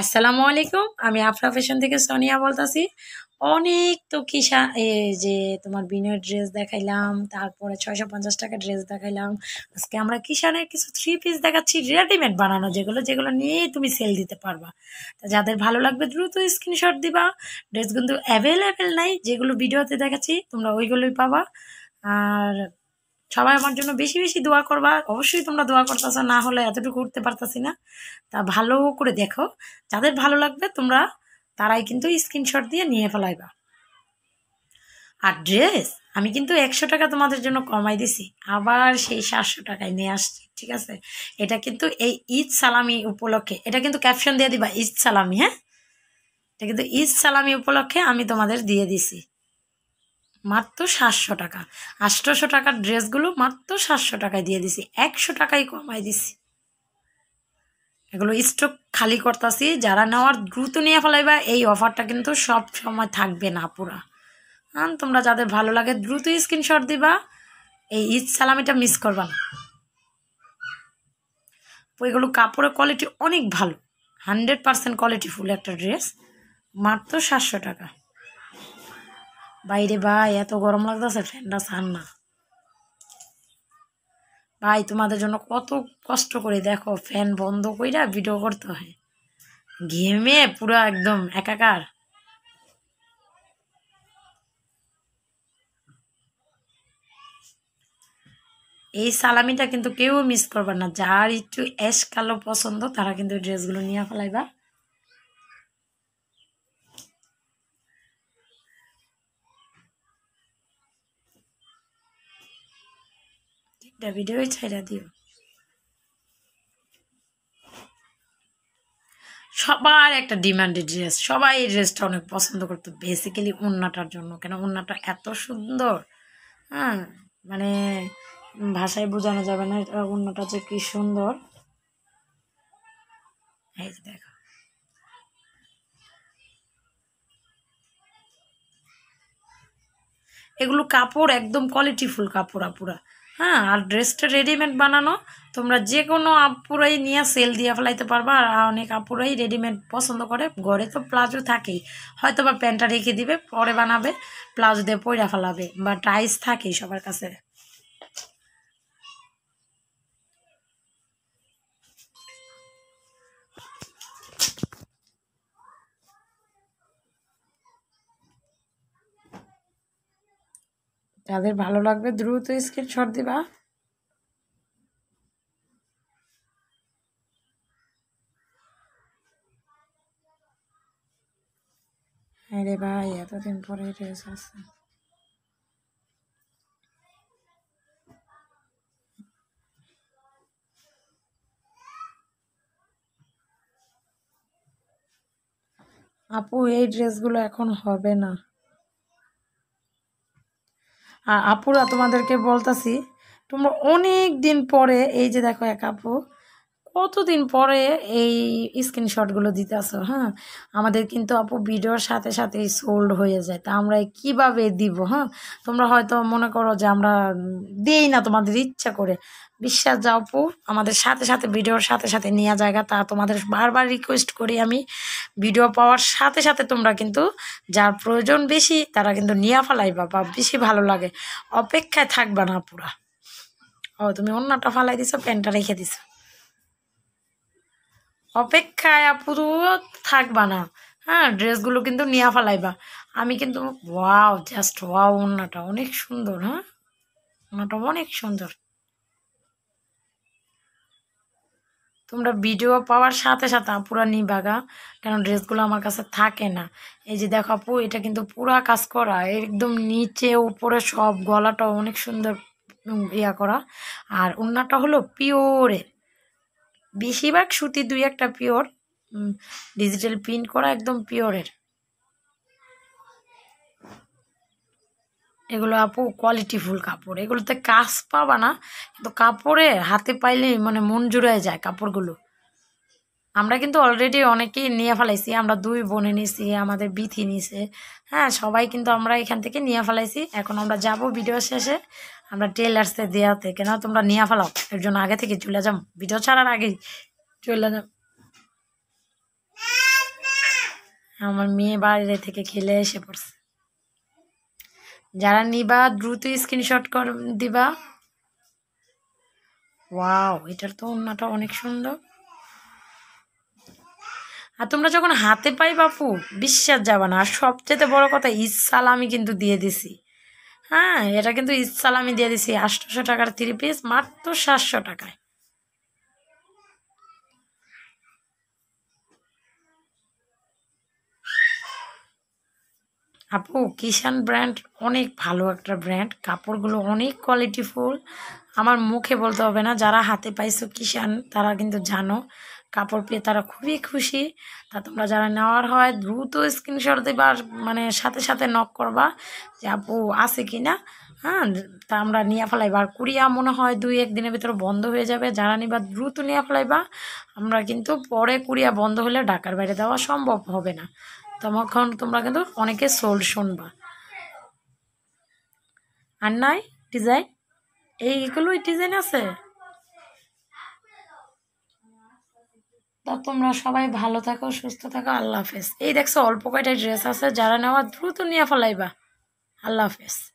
আসসালামু আলাইকুম আমি আফরা ফ্যাশন থেকে সোনিয়া বলতাছি অনেক তো কি যে তোমার বিনয়ের ড্রেস দেখাইলাম তারপরে ছয়শো পঞ্চাশ টাকা ড্রেস দেখাইলাম আজকে আমরা কিষানের কিছু থ্রি পিস দেখাচ্ছি রেডিমেড বানানো যেগুলো যেগুলো নিয়েই তুমি সেল দিতে পারবা তা যাদের ভালো লাগবে দ্রুত স্ক্রিনশট দিবা ড্রেস কিন্তু অ্যাভেলেবেল নাই যেগুলো ভিডিওতে দেখাচ্ছি তোমরা ওইগুলোই পাবা আর সবাই আমার জন্য বেশি বেশি দোয়া করবা অবশ্যই তোমরা দোয়া করতেছ না হলে এতটুকু উঠতে পারতাছি না তা ভালো করে দেখো যাদের ভালো লাগবে তোমরা তারাই কিন্তু স্ক্রিনশট দিয়ে নিয়ে ফেলাইবা আর ড্রেস আমি কিন্তু একশো টাকা তোমাদের জন্য কমাই দিছি আবার সেই সাতশো টাকায় নিয়ে আসছি ঠিক আছে এটা কিন্তু এই ঈদ সালামি উপলক্ষে এটা কিন্তু ক্যাপশন দিয়ে দিবা ঈদ সালামি হ্যাঁ এটা কিন্তু ঈদ সালামি উপলক্ষে আমি তোমাদের দিয়ে দিছি মাত্র সাতশো টাকা আটশোশো টাকার ড্রেসগুলো মাত্র সাতশো টাকায় দিয়ে দিছি একশো টাকাই কমায় দিছি এগুলো স্টক খালি করতেছি যারা নেওয়ার দ্রুত নিয়ে ফেলাইবা এই অফারটা কিন্তু সব সময় থাকবে না পুরা তোমরা যাদের ভালো লাগে দ্রুত স্ক্রিনশট দিবা এই ঈদ সালামিটা মিস করবা না এগুলো কাপড়ের কোয়ালিটি অনেক ভালো হান্ড্রেড পারসেন্ট কোয়ালিটি ফুল একটা ড্রেস মাত্র সাতশো টাকা বাইরে ভাই এত গরম লাগতেছে ফ্যানটা ছাড় না ভাই তোমাদের জন্য কত কষ্ট করে দেখো ফ্যান বন্ধ কইরা ভিডিও করতে হয় ঘেমে পুরো একদম একাকার এই সালামিটা কিন্তু কেউ মিস করবে না যার একটু অ্যাশ কালো পছন্দ তারা কিন্তু ড্রেসগুলো নিয়ে ফেলাইবা এটা ভিডিওই ছাইরা দিও সবার একটা ডিমান্ডেড ড্রেস সবাই এই ড্রেসটা অনেক পছন্দ করতো বেসিক্যালি উন্নাটার জন্য কেন উন্নাটা এত সুন্দর হ্যাঁ মানে ভাষায় বোঝানো যাবে না এটা উন্নাটা যে কি সুন্দর এই দেখো এগুলো কাপড় একদম কোয়ালিটিফুল কাপড় আপুরা হ্যাঁ আর ড্রেসটা রেডিমেড বানানো তোমরা যে কোনো আপুরাই নিয়ে সেল দিয়ে ফেলাইতে পারবা আর অনেক আপুরাই রেডিমেড পছন্দ করে ঘরে তো প্লাজো থাকেই হয়তো বা প্যান্টটা রেখে দিবে পরে বানাবে প্লাজো দিয়ে পয়রা ফেলাবে বা টাইস থাকেই সবার কাছে যাদের ভালো লাগবে দ্রুত স্ক্রিনশট দিবা হ্যাঁ রে ভাই এতদিন পরে ড্রেস আছে আপু এই ড্রেসগুলো এখন হবে না আর আপুরা তোমাদেরকে বলতাছি তোমরা অনেক দিন পরে এই যে দেখো এক আপু কতদিন পরে এই স্ক্রিনশটগুলো দিতে আসো হ্যাঁ আমাদের কিন্তু আপু ভিডিওর সাথে সাথেই সোল্ড হয়ে যায় তা আমরা কিভাবে দিব হ্যাঁ তোমরা হয়তো মনে করো যে আমরা দিই না তোমাদের ইচ্ছা করে বিশ্বাস যাও আপু আমাদের সাথে সাথে ভিডিওর সাথে সাথে নেওয়া জায়গা তা তোমাদের বারবার রিকোয়েস্ট করি আমি ভিডিও পাওয়ার সাথে সাথে তোমরা কিন্তু যার প্রয়োজন বেশি তারা কিন্তু নিয়ে ফেলাইবা বা বেশি ভালো লাগে অপেক্ষায় থাকবা না পুরা ও তুমি অন্যটা ফালাই দিছো প্যান্টটা রেখে দিছো অপেক্ষায় আপুরু থাকবা না হ্যাঁ ড্রেসগুলো কিন্তু নিয়ে ফেলাইবা আমি কিন্তু ওয়াও জাস্ট ওয়াও ওনাটা অনেক সুন্দর হ্যাঁ ওনাটা অনেক সুন্দর তোমরা ভিডিও পাওয়ার সাথে সাথে আপুরা নিবাগা কেন ড্রেসগুলো আমার কাছে থাকে না এই যে দেখো আপু এটা কিন্তু পুরা কাজ করা একদম নিচে উপরে সব গলাটা অনেক সুন্দর ইয়া করা আর ওনাটা হলো পিওরের বেশিরভাগ সুতি দুই একটা পিওর ডিজিটাল প্রিন্ট করা একদম পিওরের এগুলো আপু কোয়ালিটিফুল কাপড় এগুলোতে কাজ পাবা না কিন্তু কাপড়ে হাতে পাইলে মানে মন জুড়ে যায় কাপড়গুলো আমরা কিন্তু অলরেডি অনেকেই নিয়ে ফেলাইছি আমরা দুই বোনে নিছি আমাদের বিথি নিছে হ্যাঁ সবাই কিন্তু আমরা এখান থেকে নিয়ে ফেলাইছি এখন আমরা যাব ভিডিও শেষে আমরা টেলার্সে দেওয়াতে কেন তোমরা নিয়ে ফেলাও এর জন্য আগে থেকে চলে যাম ভিডিও ছাড়ার আগেই চলে যাম আমার মেয়ে বাড়ি থেকে খেলে এসে পড়ছে যারা নিবা দ্রুত স্ক্রিনশট কর দিবা ওয়াও এটার তো অন্যটা অনেক সুন্দর আর তোমরা যখন হাতে পাই বাপু বিশ্বাস যাবা না আর সবচেয়ে বড় কথা ইসাল আমি কিন্তু দিয়ে দিছি হ্যাঁ এটা কিন্তু ইসালামি দিয়ে দিছি আটশোশো টাকার থ্রি পিস মাত্র সাতশো টাকায় আপু কিষান ব্র্যান্ড অনেক ভালো একটা ব্র্যান্ড কাপড়গুলো অনেক কোয়ালিটিফুল আমার মুখে বলতে হবে না যারা হাতে পাইছো কিষান তারা কিন্তু জানো কাপড় পেয়ে তারা খুবই খুশি তা তোমরা যারা নেওয়ার হয় দ্রুত স্ক্রিনশট দেবার মানে সাথে সাথে নক করবা যে আপু আছে কি না হ্যাঁ তা আমরা নিয়ে ফেলাইবা আর কুড়িয়া মনে হয় দুই একদিনের ভিতরে বন্ধ হয়ে যাবে যারা নিবা দ্রুত নিয়ে ফেলাইবা আমরা কিন্তু পরে কুড়িয়া বন্ধ হলে ঢাকার বাইরে দেওয়া সম্ভব হবে না তখন তোমরা কিন্তু অনেকে সোল শুনবা আর নাই ডিজাইন এইগুলোই ডিজাইন আছে তা তোমরা সবাই ভালো থাকো সুস্থ থাকো আল্লাহ হাফেজ এই দেখছো অল্প কয়টা ড্রেস আছে যারা নেওয়া দ্রুত নিয়ে ফেলাইবা আল্লাহ হাফেজ